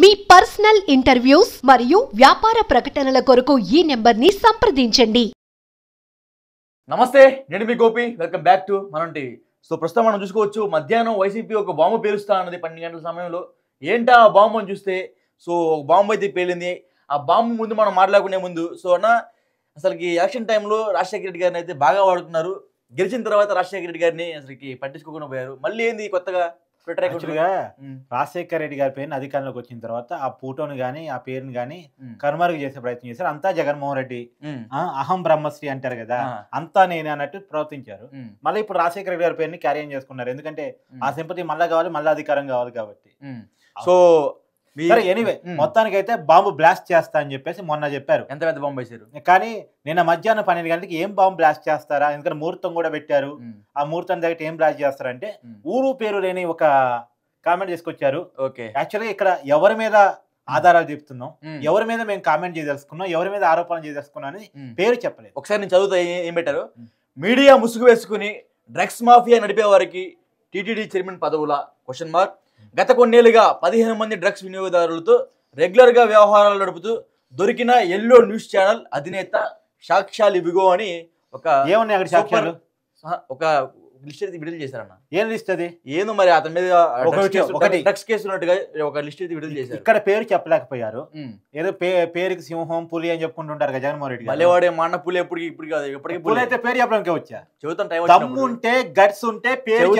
మీ personal interviews మరియు వ్యాపార ప్రకటనల కొరకు ఈ నెంబర్ని సంప్రదించండి నమస్తే నేను మీ Gopi welcome back to Manam TV so ప్రస్తుతం మనం చూసుకోవచ్చు మధ్యాహ్నం వైసీపీ ఒక బాంబు పేలుస్తా అన్నది పన్నెండు గంటల సమయంలో ఏంటా ఆ బాంబు అని చూస్తే సో ఒక బాంబు అయితే పేలింది ఆ బాంబు ముందు మనం మాట్లాడుకునే ముందు సో అన్న అసలుకి ఎలక్షన్ టైంలో రాజశేఖర రెడ్డి గారిని అయితే బాగా వాడుతున్నారు గెలిచిన తర్వాత రాజశేఖర రెడ్డి గారిని అసలుకి పట్టించుకోకుండా పోయారు మళ్ళీ ఏంది కొత్తగా యాక్చువల్గా hmm. రాజశేఖర రెడ్డి గారి పేరుని అధికారంలోకి వచ్చిన తర్వాత ఆ ఫోటోను గానీ ఆ పేరుని గాని hmm. కనుమరుగు చేసే ప్రయత్నం చేశారు అంతా జగన్మోహన్ రెడ్డి hmm. అహం బ్రహ్మశ్రీ అంటారు కదా అంతా నేను అన్నట్టు ప్రవర్తించారు మళ్ళీ ఇప్పుడు రాజశేఖర రెడ్డి గారి పేరుని క్యారీ చేసుకున్నారు ఎందుకంటే ఆ సింపతి మళ్ళా కావాలి మళ్ళీ అధికారం కావాలి కాబట్టి సో సరే ఎనీవే మొత్తానికి అయితే బాంబు బ్లాస్ట్ చేస్తా అని చెప్పేసి మొన్న చెప్పారు ఎంత పెద్ద బాంబు వేసారు కానీ నిన్న మధ్యాహ్నం పన్నెండు గంటలకి ఏం బాంబు బ్లాస్ట్ చేస్తారా ఎందుకంటే ముహూర్తం కూడా పెట్టారు ఆ ముహూర్తం దగ్గర ఏం బ్లాస్ట్ చేస్తారంటే ఊరు పేరు లేని ఒక కామెంట్ తీసుకొచ్చారు ఓకే యాక్చువల్గా ఇక్కడ ఎవరి మీద ఆధారాలు చెప్తున్నాం ఎవరి మీద మేము కామెంట్ చేయదలుచుకున్నాం ఎవరి మీద ఆరోపణ చేయదలుచుకున్నాం అని పేరు చెప్పలేదు ఒకసారి నేను చదువుతా ఏం పెట్టారు మీడియా ముసుగు వేసుకుని డ్రగ్స్ మాఫియా నడిపే వారికి టీటీడీ చైర్మన్ పదవుల క్వశ్చన్ మార్క్ గత కొన్నేళ్లుగా పదిహేను మంది డ్రగ్స్ వినియోగదారులతో రెగ్యులర్గా వ్యవహారాలు నడుపుతూ దొరికిన ఎల్లో న్యూస్ ఛానల్ అధినేత సాక్ష్యాలు ఇవిగో అని ఒక ఏమన్నాయి అక్కడ సాక్ష్యాలు ఒక లిస్ట్ అయితే విడుదల చేశారన్న ఏం లిస్ట్ అది ఏందో మరి అతని మీద డ్రగ్స్ కేసు ఉన్నట్టుగా ఒక లిస్ట్ అయితే విడుదల చేశారు ఇక్కడ పేరు చెప్పలేకపోయారు ఏదో పేరుకి సింహం పులి అని చెప్పుకుంటుంటారు కదా జగన్మోహన్ రెడ్డి మళ్ళీ మా అన్న పులి ఎప్పుడు ఇప్పుడు కాదు ఎప్పటికీ పులి అయితే పేరు చెప్పడానికి వచ్చా చెబుతాం టైం ఉంటే గట్స్ ఉంటే పేరు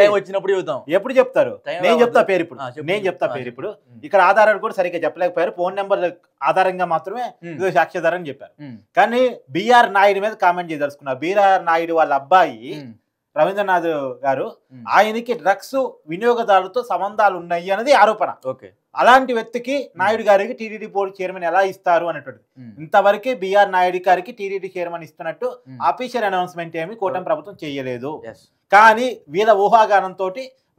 టైం వచ్చినప్పుడు చెబుతాం ఎప్పుడు చెప్తారు నేను చెప్తా పేరు ఇప్పుడు నేను చెప్తా పేరు ఇప్పుడు ఇక్కడ ఆధారాలు కూడా సరిగ్గా చెప్పలేకపోయారు ఫోన్ నెంబర్ ఆధారంగా మాత్రమే ఇదో సాక్ష్యాధారం చెప్పారు కానీ బిఆర్ నాయుడు మీద కామెంట్ చేయదలుచుకున్నారు బీఆర్ నాయుడు వాళ్ళ అబ్బాయి రవీంద్రనాథ్ గారు ఆయనకి డ్రగ్స్ వినియోగదారులతో సంబంధాలు ఉన్నాయి అనేది ఆరోపణ ఓకే అలాంటి వ్యక్తికి నాయుడు గారికి టీడీడీ బోర్డు చైర్మన్ ఎలా ఇస్తారు అనేటువంటి ఇంతవరకు బిఆర్ నాయుడు గారికి టీడీడీ చైర్మన్ ఇస్తున్నట్టు అఫీషియల్ అనౌన్స్మెంట్ ఏమి కూటమి ప్రభుత్వం చేయలేదు కానీ వీళ్ళ ఊహాగానంతో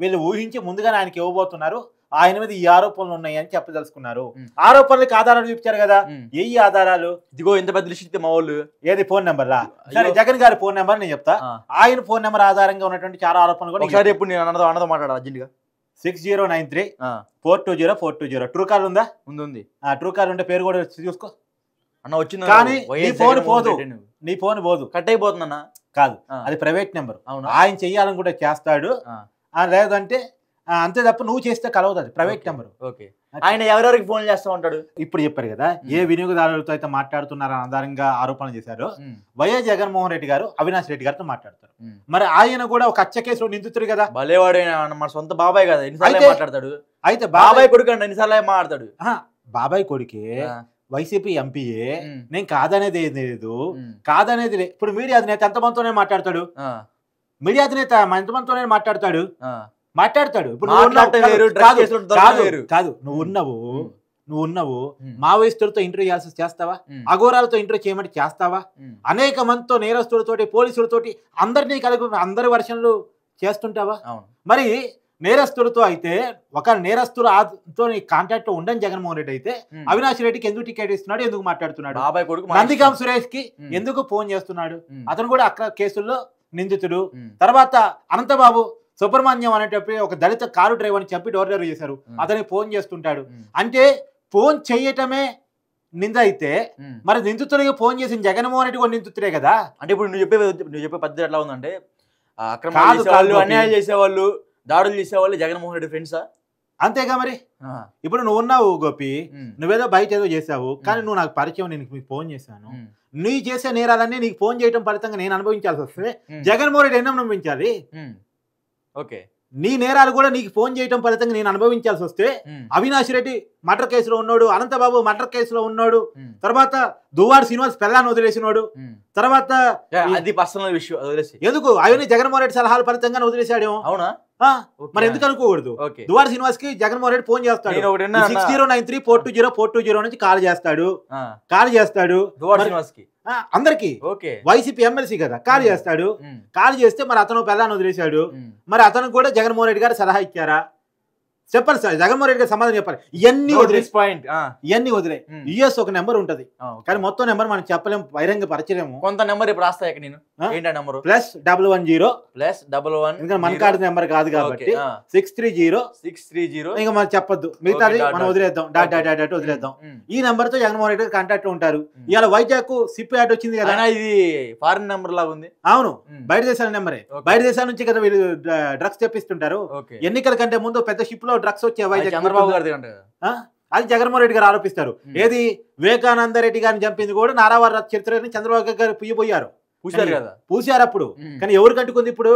వీళ్ళు ఊహించి ముందుగానే ఆయనకి ఇవ్వబోతున్నారు ఆయన మీద ఈ ఆరోపణలు ఉన్నాయని చెప్పదలుచుకున్నారు ఆరోపణలకు ఆధారాలు చూపించారు కదా ఏ ఆధారాలు ఇదిగో ఎంత పెద్ద దృష్టి మా వాళ్ళు ఏది ఫోన్ నెంబర్ సరే జగన్ గారి ఫోన్ నెంబర్ నేను చెప్తా ఆయన ఫోన్ నెంబర్ ఆధారంగా ఉన్నటువంటి చాలా ఆరోపణలు కూడా ఒకసారి ఎప్పుడు నేను అన్నదో అన్నదో మాట్లాడాలి six zero nine three four two zero four two zero true call ఉందా ఉంది ట్రూ కాల్ ఉంటే పేరు కూడా చూసుకో అన్న వచ్చింది కానీ ఫోన్ పోదు నీ ఫోన్ పోదు కట్ అయిపోతుంది అన్న కాదు అది ప్రైవేట్ నెంబర్ ఆయన చెయ్యాలని కూడా చేస్తాడు లేదంటే అంతే తప్ప నువ్వు చేస్తే కలవదు అది ప్రైవేట్ నెంబర్ ఓకే ఆయన ఎవరెవరికి ఫోన్ చేస్తూ ఉంటాడు ఇప్పుడు చెప్పారు కదా ఏ వినియోగదారులతో అయితే మాట్లాడుతున్నారు ఆధారంగా ఆరోపణలు చేశారు వైఎస్ జగన్మోహన్ రెడ్డి గారు అవినాష్ రెడ్డి గారితో మాట్లాడతారు మరి ఆయన కూడా ఒక అచ్చ కేసులో నిందితుడు కదా భలేవాడు మన సొంత బాబాయ్ కదా ఎన్నిసార్లు మాట్లాడతాడు అయితే బాబాయ్ కొడుకు అండి ఎన్నిసార్లు మాట్లాడతాడు బాబాయ్ కొడుకే వైసీపీ ఎంపీఏ నేను కాదనేది లేదు కాదనేది ఇప్పుడు మీడియా అధినేత ఎంతమందితోనే మాట్లాడతాడు మీడియా అధినేత ఎంతమందితోనే మాట్లాడతాడు మాట్లాడతాడు కాదు నువ్వు ఉన్నావు నువ్వు ఉన్నావు మావోయిస్టులతో ఇంటర్వ్యూ చేయాల్సి చేస్తావా అఘోరాలతో ఇంటర్వ్యూ చేయమంటే చేస్తావా అనేక మందితో నేరస్తులతోటి పోలీసులతోటి అందరినీ కలిపి అందరి వర్షన్లు చేస్తుంటావా మరి నేరస్తులతో అయితే ఒక నేరస్తులతో కాంటాక్ట్ ఉండని జగన్మోహన్ రెడ్డి అయితే అవినాష్ రెడ్డికి ఎందుకు టికెట్ ఇస్తున్నాడు ఎందుకు మాట్లాడుతున్నాడు నందికాం సురేష్ కి ఎందుకు ఫోన్ చేస్తున్నాడు అతను కూడా అక్కడ కేసుల్లో నిందితుడు తర్వాత అనంతబాబు సుబ్రహ్మణ్యం అనేటప్పుడు ఒక దళిత కారు డ్రైవర్ అని చెప్పి డోర్ డ్రైవర్ చేశారు అతని ఫోన్ చేస్తుంటాడు అంటే ఫోన్ చేయటమే నింద అయితే మరి నిందితుడికి ఫోన్ చేసిన జగన్మోహన్ రెడ్డి కూడా నిందితుడే కదా అంటే ఇప్పుడు నువ్వు చెప్పే నువ్వు చెప్పే పద్ధతి ఎట్లా ఉందంటే చేసేవాళ్ళు అన్యాయం చేసేవాళ్ళు దాడులు చేసేవాళ్ళు జగన్మోహన్ రెడ్డి ఫ్రెండ్సా అంతేగా మరి ఇప్పుడు నువ్వు ఉన్నావు గోపి నువ్వేదో బయట ఏదో చేసావు కానీ నువ్వు నాకు పరిచయం నేను మీకు ఫోన్ చేశాను నీ చేసే నేరాలన్నీ నీకు ఫోన్ చేయడం ఫలితంగా నేను అనుభవించాల్సి వస్తే జగన్మోహన్ రెడ్డి ఎన్నో అనుభవించాలి ఓకే నీ నేరాలు కూడా నీకు ఫోన్ చేయడం ఫలితంగా నేను అనుభవించాల్సి వస్తే అవినాష్ రెడ్డి మటర్ కేసులో ఉన్నాడు అనంతబాబు మటర్ కేసులో ఉన్నాడు తర్వాత దువ్వాడు శ్రీనివాస్ పెళ్ళాన్ని వదిలేసినాడు తర్వాత అది పర్సనల్ విషయం ఎందుకు అవన్నీ జగన్మోహన్ రెడ్డి సలహాల ఫలితంగా వదిలేసాడేమో అవునా మరి ఎందుకు అనుకోకూడదు దువార్ శ్రీనివాస్ కి జగన్మోహన్ రెడ్డి ఫోన్ చేస్తాడు six zero nine three four two zero four two zero నుంచి కాల్ చేస్తాడు కాల్ చేస్తాడు అందరికి వైసీపీ ఎమ్మెల్సీ కదా కాల్ చేస్తాడు కాల్ చేస్తే మరి అతను పెళ్ళాన్ని వదిలేశాడు మరి అతను కూడా జగన్మోహన్ రెడ్డి గారు సలహా ఇచ్చారా చెప్పాలి సార్ జగన్మోహన్ రెడ్డి గారు సమాధానం చెప్పాలి ఇవన్నీ వదిలే పాయింట్ ఇవన్నీ వదిలే యుఎస్ ఒక నెంబర్ ఉంటది కానీ మొత్తం నెంబర్ మనం చెప్పలేము బహిరంగ పరచలేము కొంత నెంబర్ ఇప్పుడు రాస్తా నేను number plus double one zero plus double one ఇంకా మన కార్డు నెంబర్ కాదు కాబట్టి six three zero six three zero ఇంకా మనం చెప్పొద్దు మిగతా మనం వదిలేద్దాం డాట్ డాట్ డాట్ వదిలేద్దాం hmm, hmm. ఈ నెంబర్ తో జగన్మోహన్ రెడ్డి గారు కాంటాక్ట్ ఉంటారు hmm. ఇవాళ వైజాగ్ సిప్ యాడ్ వచ్చింది కదా ఇది ఫారిన్ నెంబర్ లాగా ఉంది అవును బయట దేశాల నెంబరే బయట దేశాల నుంచి కదా వీళ్ళు డ్రగ్స్ తెప్పిస్తుంటారు ఎన్నికల కంటే ముందు పెద్ద షిప్ లో డ్రగ్స్ వచ్చే చంద్రబాబు అది జగన్మోహన్ రెడ్డి గారు ఆరోపిస్తారు ఏది వివేకానంద రెడ్డి గారిని చంపింది కూడా నారావారి చరిత్ర చంద్రబాబు గారు పుయ్యిపోయారు పూసారు కదా పూసారు అప్పుడు కానీ ఎవరు కట్టుకుంది ఇప్పుడు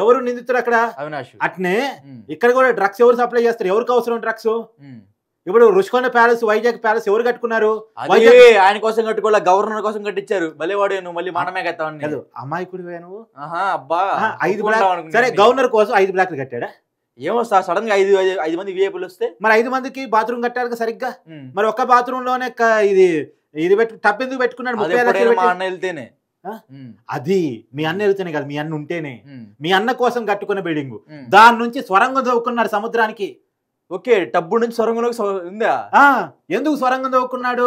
ఎవరు నిందితుడు అక్కడ అవినాష్ అట్నే ఇక్కడ కూడా డ్రగ్స్ ఎవరు సప్లై చేస్తారు ఎవరికి అవసరం డ్రగ్స్ ఇప్పుడు రుషికొండ ప్యాలెస్ వైజాగ్ ప్యాలెస్ ఎవరు కట్టుకున్నారు ఆయన కోసం కట్టుకోవాలి గవర్నర్ కోసం కట్టించారు భలేవాడు నువ్వు మళ్ళీ మనమే కట్టావు అమ్మాయి నువ్వు అబ్బా ఐదు బ్లాక్ సరే గవర్నర్ కోసం ఐదు బ్లాక్లు కట్టాడా ఏమో సార్ సడన్ గా ఐదు ఐదు మంది విఐపీలు వస్తే మరి ఐదు మందికి బాత్రూమ్ కట్టారు సరిగ్గా మరి ఒక్క బాత్రూమ్ లోనే ఇది ఇది పెట్టి టబ్బెందుకు పెట్టుకున్నాడు మా అన్న వెళ్తేనే అది మీ అన్న వెళ్తేనే కదా మీ అన్న ఉంటేనే మీ అన్న కోసం కట్టుకున్న బిల్డింగ్ దాని నుంచి స్వరంగం చదువుకున్నాడు సముద్రానికి ఓకే టబ్బు నుంచి సొరంగంలోకి ఉందా ఎందుకు సొరంగం తవ్వుకున్నాడు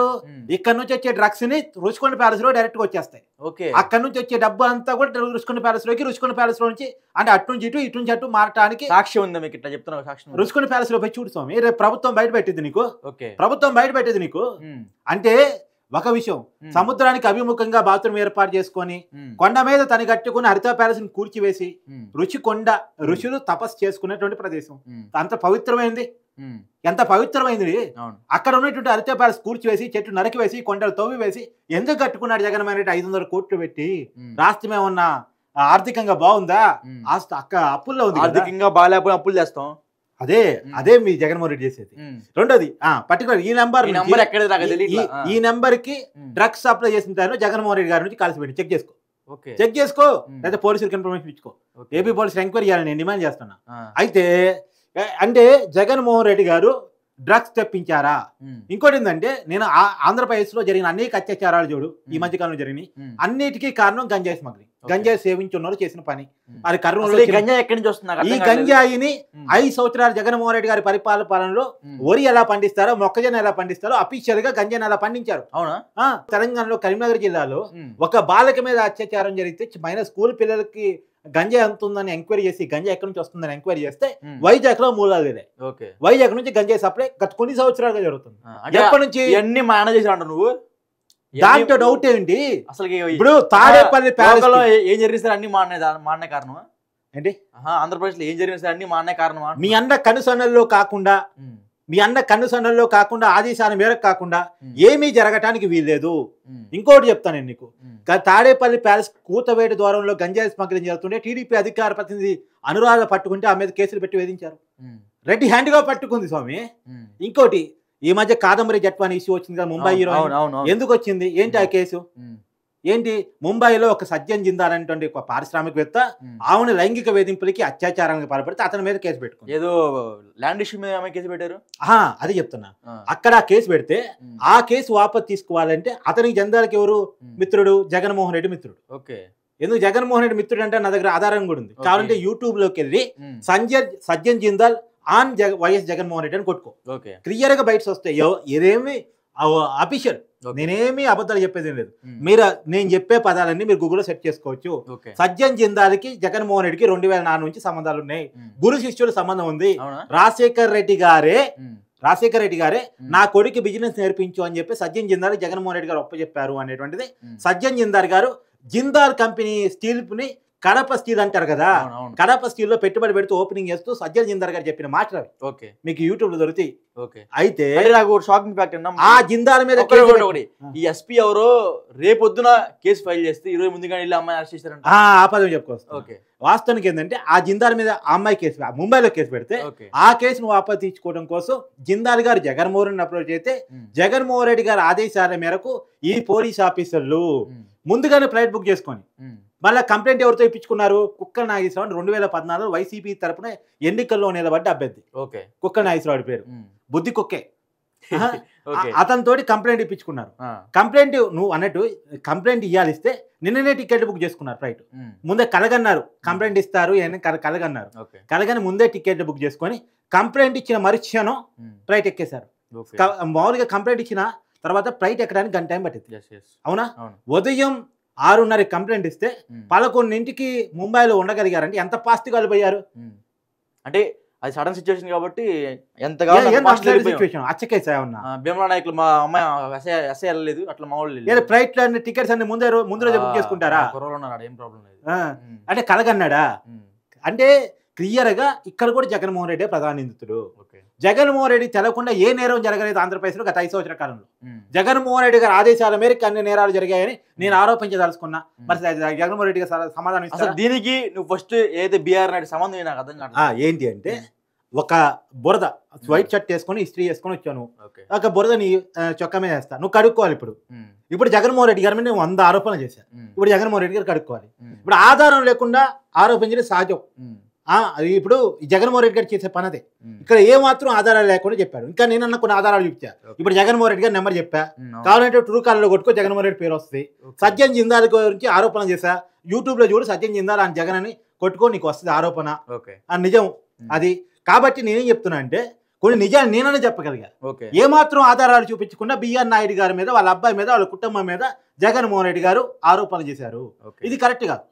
ఇక్కడ నుంచి వచ్చే డ్రగ్స్ ని రుచికొండ ప్యాలెస్ లో డైరెక్ట్ గా వచ్చేస్తాయి ఓకే అక్కడ నుంచి వచ్చే డబ్బు అంతా కూడా రుచికొండ ప్యాలెస్ లోకి రుచికొండ ప్యాలెస్ లో నుంచి అంటే అటు నుంచి ఇటు ఇటు నుంచి అటు మారటానికి సాక్షి ఉందా మీకు ఇట్లా చెప్తున్నా సాక్షి రుచికొండ ప్యాలెస్ లో పోయి చూడు స్వామి రేపు ప్రభుత్వం బయట పెట్టింది నీకు ఓకే ప్రభుత్వం బయట పెట్టింది నీకు అంటే ఒక విషయం సముద్రానికి అభిముఖంగా బాత్రూమ్ ఏర్పాటు చేసుకొని కొండ మీద తను కట్టుకుని హరిత ప్యాలెస్ ని కూర్చివేసి ఋషి కొండ ఋషులు తపస్సు చేసుకునేటువంటి ప్రదేశం అంత పవిత్రమైంది ఎంత పవిత్రమైంది అక్కడ ఉన్నటువంటి హరిత ప్యాలెస్ కూర్చివేసి చెట్లు వేసి కొండలు తవ్వి వేసి ఎందుకు కట్టుకున్నాడు జగన్ అనేది ఐదు వందల కోట్లు పెట్టి రాష్ట్రమే ఉన్న ఆర్థికంగా బాగుందా అక్క అప్పుల్లో ఉంది ఆర్థికంగా బాగాలేకపోయిన అప్పులు చేస్తాం అదే అదే మీ జగన్మోహన్ రెడ్డి చేసేది రెండోది పర్టికులర్ ఈ నెంబర్ ఈ నెంబర్ కి డ్రగ్స్ సప్లై చేసిన తర్వాత జగన్మోహన్ రెడ్డి గారి నుంచి కలిసి పెట్టి చెక్ చేసుకో చెక్ చేసుకో లేదా పోలీసులకు ఇన్ఫర్మేషన్ ఇచ్చుకో ఏపీ పోలీసులు ఎంక్వైరీ చేయాలని నేను డిమాండ్ చేస్తున్నా అయితే అంటే జగన్మోహన్ రెడ్డి గారు డ్రగ్స్ తెప్పించారా ఇంకోటి ఏంటంటే నేను ఆంధ్రప్రదేశ్ లో జరిగిన అనేక అత్యాచారాలు చూడు ఈ మధ్య కాలంలో జరిగినాయి అన్నిటికీ కారణం గంజాయి స్మగ్లింగ్ గంజాయి సేవించున్నారు చేసిన పని అది కర్నూలు ఎక్కడి నుంచి ఈ గంజాయిని ఐదు సంవత్సరాలు జగన్మోహన్ రెడ్డి గారి పాలనలో వరి ఎలా పండిస్తారో మొక్కజొన్న ఎలా పండిస్తారో అఫీషియల్ గా గంజాయిని ఎలా పండించారు అవునా తెలంగాణలో కరీంనగర్ జిల్లాలో ఒక బాలక మీద అత్యాచారం జరిగితే మైన స్కూల్ పిల్లలకి గంజా ఎంత ఉందని ఎంక్వైరీ చేసి గంజా ఎక్కడి నుంచి వస్తుందని ఎంక్వైరీ చేస్తే వైజాగ్ లో మూలాలు ఇదే వైజాగ్ నుంచి గంజా సప్లై గత కొన్ని సంవత్సరాలుగా జరుగుతుంది ఎప్పటి నుంచి ఎన్ని మేనేజ్ చేసాడు నువ్వు దాంట్లో డౌట్ ఏంటి అసలు ఇప్పుడు తాడేపల్లి ప్యాలెస్ ఏం జరిగిస్తారు అన్ని మా అన్న కారణం ఏంటి ఆంధ్రప్రదేశ్ లో ఏం జరిగిన సార్ అన్ని మా కారణం కారణమా మీ అన్న కనుసన్నల్లో కాకుండా మీ అన్న కన్నుసన్నల్లో కాకుండా ఆదేశాల మేరకు కాకుండా ఏమీ జరగటానికి వీల్లేదు ఇంకోటి చెప్తాను నేను నీకు తాడేపల్లి ప్యాలెస్ కూతవేటి ద్వారంలో గంజాయి స్మగ్లింగ్ జరుగుతుంటే టీడీపీ అధికార ప్రతినిధి అనురాధ పట్టుకుంటే ఆ మీద కేసులు పెట్టి వేధించారు రెడ్డి హ్యాండ్గా పట్టుకుంది స్వామి ఇంకోటి ఈ మధ్య కాదంబరి జట్వాని ఇష్యూ వచ్చింది కదా ముంబై హీరో ఎందుకు వచ్చింది ఏంటి ఆ కేసు ఏంటి ముంబైలో ఒక సజ్జన్ జిందాల్ అనేటువంటి ఒక పారిశ్రామికవేత్త ఆమెను లైంగిక వేధింపులకి అత్యాచారానికి పాల్పడితే అతని మీద కేసు పెట్టుకుంది ఏదో ల్యాండ్ ఇష్యూ మీద ఆమె కేసు పెట్టారు అది చెప్తున్నా అక్కడ కేసు పెడితే ఆ కేసు వాపస్ తీసుకోవాలంటే అతనికి జందాలకి ఎవరు మిత్రుడు జగన్మోహన్ రెడ్డి మిత్రుడు ఓకే ఎందుకు జగన్మోహన్ రెడ్డి మిత్రుడు అంటే నా దగ్గర ఆధారం కూడా ఉంది కావాలంటే యూట్యూబ్ లోకి వెళ్ళి సంజయ్ సజ్జన్ జిందాల్ ఆన్ వైఎస్ జగన్మోహన్ రెడ్డి అని కొట్టుకో క్లియర్ గా బయట వస్తాయి ఏదేమి అఫీషియల్ నేనేమి అబద్ధాలు చెప్పేది లేదు మీరు నేను చెప్పే పదాలన్నీ మీరు గూగుల్లో సెట్ చేసుకోవచ్చు సజ్జన్ జిందాల్కి జగన్మోహన్ రెడ్డికి రెండు వేల నాలుగు నుంచి సంబంధాలు ఉన్నాయి గురు శిష్యుల సంబంధం ఉంది రాజశేఖర్ రెడ్డి గారే రాజశేఖర రెడ్డి గారే నా కొడుకు బిజినెస్ నేర్పించు అని చెప్పి సజ్జన్ జిందాల్ జగన్మోహన్ రెడ్డి గారు ఒప్పచెప్పారు అనేటువంటిది సజ్జన్ జిందాల్ గారు జిందాల్ కంపెనీ స్టీల్ని కడప స్టీల్ అంటారు కదా కడప స్టీల్ లో పెట్టుబడి పెడుతూ ఓపెనింగ్ చేస్తూ సజ్జల్ జిందర్ గారు చెప్పిన మాటలు అవి మీకు యూట్యూబ్ లో దొరుకుతాయి అయితే నాకు ఆ జిందార్ మీద ఈ ఎస్పీ ఎవరో రేపొద్దున కేసు ఫైల్ చేస్తే ఇరవై ముందు ఇల్లు అమ్మాయి అరెస్ట్ చేశారంట ఆ చెప్పుకోవచ్చు వాస్తవానికి ఏంటంటే ఆ జిందార్ మీద ఆ అమ్మాయి కేసు ముంబైలో కేసు పెడితే ఆ కేసును వాపసు తీసుకోవడం కోసం జిందార్ గారు జగన్మోహన్ అప్రోచ్ అయితే జగన్మోహన్ రెడ్డి గారి ఆదేశాల మేరకు ఈ పోలీస్ ఆఫీసర్లు ముందుగానే ఫ్లైట్ బుక్ చేసుకొని మళ్ళీ కంప్లైంట్ ఎవరితో ఇప్పించుకున్నారు కుక్క నాగేశ్వరరావు రెండు వేల పద్నాలుగు వైసీపీ తరపున ఎన్నికల్లో నిలబడ్డ అభ్యర్థి ఓకే కుక్క నాగేశ్వరరావు పేరు బుద్ధి కుక్కే అతనితోటి కంప్లైంట్ ఇప్పించుకున్నారు కంప్లైంట్ నువ్వు అన్నట్టు కంప్లైంట్ ఇస్తే నిన్ననే టికెట్ బుక్ చేసుకున్నారు ఫ్లైట్ ముందే కలగన్నారు కంప్లైంట్ ఇస్తారు కలగన్నారు కలగని ముందే టికెట్ బుక్ చేసుకొని కంప్లైంట్ ఇచ్చిన మరుక్షణం ఫ్లైట్ ఎక్కేశారు మామూలుగా కంప్లైంట్ ఇచ్చిన తర్వాత ఫ్లైట్ ఎక్కడానికి గంట టైం పట్టింది అవునా ఉదయం ఆరున్నర కంప్లైంట్ ఇస్తే పదకొండింటికి ముంబైలో ఉండగలిగారంటే ఎంత పాస్తి కలిపోయారు అంటే అది సడన్ సిచ్యువేషన్ కాబట్టి ఎంత అచ్చకేసా నాయకులు మా అమ్మాయి వెళ్ళలేదు అట్లా మా వాళ్ళు ఫ్లైట్ అన్ని టికెట్స్ అన్ని ముందే ముందు రోజు బుక్ చేసుకుంటారా ఏం లేదు అంటే కలగన్నాడా అంటే క్లియర్ గా ఇక్కడ కూడా జగన్మోహన్ రెడ్డి ప్రధాన నిందితుడు జగన్మోహన్ రెడ్డి తెలకుండా ఏ నేరం జరగలేదు ఆంధ్రప్రదేశ్లో గత ఐదు సంవత్సరాల కాలంలో జగన్మోహన్ రెడ్డి గారి ఆదేశాల మేరకు అన్ని నేరాలు జరిగాయని నేను ఆరోపించదలుచుకున్నా మరి జగన్మోహన్ రెడ్డి గారు సమాధానం ఇస్తారు దీనికి నువ్వు ఫస్ట్ ఏది బీఆర్ నాయుడు సంబంధం నాకు అర్థం కాదు ఏంటి అంటే ఒక బురద వైట్ షర్ట్ వేసుకొని ఇస్త్రీ వేసుకొని వచ్చాను ఒక బురదని చొక్క మీద వేస్తా నువ్వు కడుక్కోవాలి ఇప్పుడు ఇప్పుడు జగన్మోహన్ రెడ్డి గారి మీద నేను వంద ఆరోపణలు చేశాను ఇప్పుడు జగన్మోహన్ రెడ్డి గారు కడుక్కోవాలి ఇప్పుడు ఆధారం లేకుండా ఆరోపించడం సహజం ఇప్పుడు జగన్మోహన్ రెడ్డి గారు చేసే పని అదే ఇక్కడ ఏమాత్రం ఆధారాలు లేకుండా చెప్పాడు ఇంకా నేను అన్న కొన్ని ఆధారాలు చెప్తా ఇప్పుడు జగన్మోహన్ రెడ్డి గారు నెంబర్ చెప్పా కావాలంటే ట్రూ కాల్లో కొట్టుకో జగన్మోహన్ రెడ్డి పేరు వస్తుంది సత్యం జిందాల్ గురించి ఆరోపణ చేశా లో చూడు సత్యం జిందాల్ అని జగన్ అని కొట్టుకో నీకు వస్తుంది ఆరోపణ ఆ నిజం అది కాబట్టి నేనేం చెప్తున్నా అంటే కొన్ని నిజాలు నేననే చెప్పగలిగా ఏమాత్రం ఆధారాలు చూపించకుండా బిఆర్ నాయుడు గారి మీద వాళ్ళ అబ్బాయి మీద వాళ్ళ కుటుంబం మీద జగన్మోహన్ రెడ్డి గారు ఆరోపణలు చేశారు ఇది కరెక్ట్ కాదు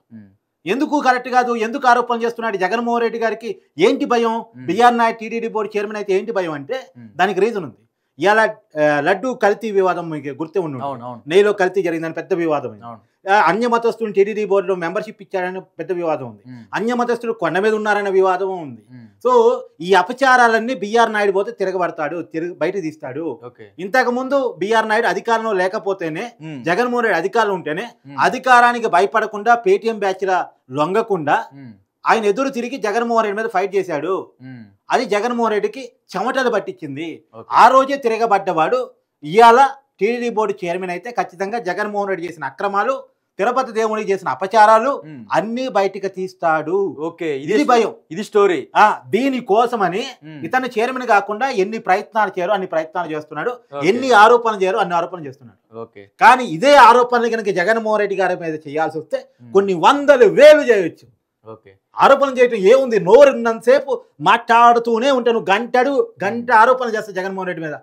ఎందుకు కరెక్ట్ కాదు ఎందుకు ఆరోపణలు చేస్తున్నాడు జగన్మోహన్ రెడ్డి గారికి ఏంటి భయం BR Nayak TTD board chairman అయితే ఏంటి భయం అంటే దానికి రీజన్ ఉంది ఇలా లడ్డు కల్తీ వివాదం మీకు గుర్తే ఉన్నాడు నెయ్యిలో కల్తీ జరిగిందని పెద్ద వివాదం అన్య మతస్థులు బోర్డు బోర్డులో మెంబర్షిప్ ఇచ్చారని పెద్ద వివాదం ఉంది అన్య మతస్థులు కొండ మీద ఉన్నారనే వివాదం ఉంది సో ఈ అపచారాలన్నీ బీఆర్ నాయుడు పోతే తిరగబడతాడు తిరిగి బయట తీస్తాడు ఇంతకు ముందు బీఆర్ నాయుడు అధికారంలో లేకపోతేనే జగన్మోహన్ రెడ్డి అధికారులు ఉంటేనే అధికారానికి భయపడకుండా పేటీఎం బ్యాచ్ల లొంగకుండా ఆయన ఎదురు తిరిగి జగన్మోహన్ రెడ్డి మీద ఫైట్ చేశాడు అది జగన్మోహన్ రెడ్డికి చెమటలు పట్టించింది ఆ రోజే తిరగబడ్డవాడు ఇవాళ టీడీడీ బోర్డు చైర్మన్ అయితే ఖచ్చితంగా జగన్మోహన్ రెడ్డి చేసిన అక్రమాలు తిరుపతి దేవుని చేసిన అపచారాలు అన్ని బయటికి తీస్తాడు ఓకే ఇది భయం ఇది స్టోరీ ఆ దీని కోసమని ఇతను చైర్మన్ కాకుండా ఎన్ని ప్రయత్నాలు చేయరు అన్ని ప్రయత్నాలు చేస్తున్నాడు ఎన్ని ఆరోపణలు చేయరు అన్ని ఆరోపణలు చేస్తున్నాడు ఓకే కానీ ఇదే ఆరోపణలు కనుక జగన్మోహన్ రెడ్డి గారి మీద చేయాల్సి వస్తే కొన్ని వందలు వేలు చేయొచ్చు ఆరోపణలు చేయటం ఏముంది నోరున్నంతసేపు మాట్లాడుతూనే ఉంటాను గంటడు గంట ఆరోపణలు చేస్తా జగన్మోహన్ రెడ్డి మీద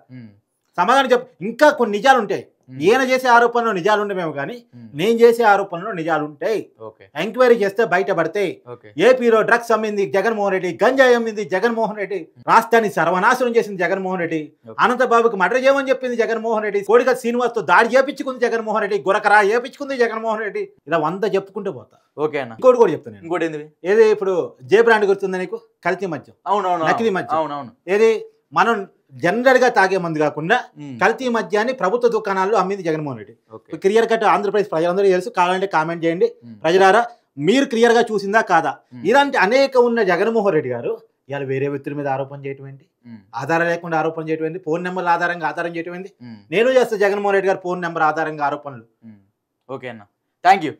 సమాధానం చెప్పు ఇంకా కొన్ని నిజాలు ఉంటాయి ఈయన చేసే ఆరోపణలు నిజాలు ఉండమేమో కానీ నేను చేసే ఆరోపణలు నిజాలు ఉంటాయి ఎంక్వైరీ చేస్తే బయటపడతాయి ఏపీలో డ్రగ్స్ అమ్మింది జగన్మోహన్ రెడ్డి గంజా అమ్మింది జగన్మోహన్ రెడ్డి రాష్ట్రాన్ని సర్వనాశనం చేసింది జగన్మోహన్ రెడ్డి అనంతబాబుకి మర్డర్ చేయమని చెప్పింది జగన్మోహన్ రెడ్డి కోడిక శ్రీనివాస్ తో దాడి చేపించుకుంది జగన్మోహన్ రెడ్డి గురకరా చేపించుకుంది జగన్మోహన్ రెడ్డి ఇలా వంద చెప్పుకుంటూ పోతా ఓకే అన్న ఇంకోటి కూడా చెప్తాను ఇంకోటి ఏంది ఏది ఇప్పుడు జే బ్రాండ్ గుర్తుందా నీకు కలిసి మధ్యం అవునవును నకిలీ మధ్యం అవునవును ఏది మనం జనరల్ గా తాగే మంది కాకుండా కల్తీ మద్యాన్ని ప్రభుత్వ దుకాణాల్లో అమ్మింది జగన్మోహన్ రెడ్డి క్లియర్ కట్ ఆంధ్రప్రదేశ్ ప్రజలందరూ తెలుసు కావాలంటే కామెంట్ చేయండి ప్రజలారా మీరు క్లియర్ గా చూసిందా కాదా ఇలాంటి అనేక ఉన్న జగన్మోహన్ రెడ్డి గారు ఇవాళ వేరే వ్యక్తుల మీద ఆరోపణ చేయటం ఏంటి ఆధారం లేకుండా ఆరోపణ చేయటం ఏంటి ఫోన్ నెంబర్ ఆధారంగా ఆధారం చేయటం ఏంటి నేను చేస్తా జగన్మోహన్ రెడ్డి గారు ఫోన్ నెంబర్ ఆధారంగా ఆరోపణలు ఓకే అన్న థ్యాంక్ యూ